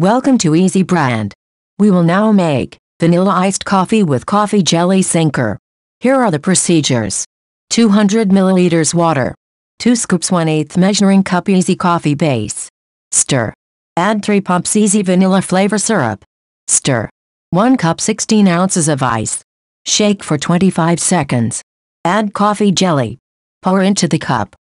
Welcome to Easy Brand. We will now make vanilla iced coffee with coffee jelly sinker. Here are the procedures. 200 milliliters water. 2 scoops 1 8 measuring cup easy coffee base. Stir. Add 3 pumps easy vanilla flavor syrup. Stir. 1 cup 16 ounces of ice. Shake for 25 seconds. Add coffee jelly. Pour into the cup.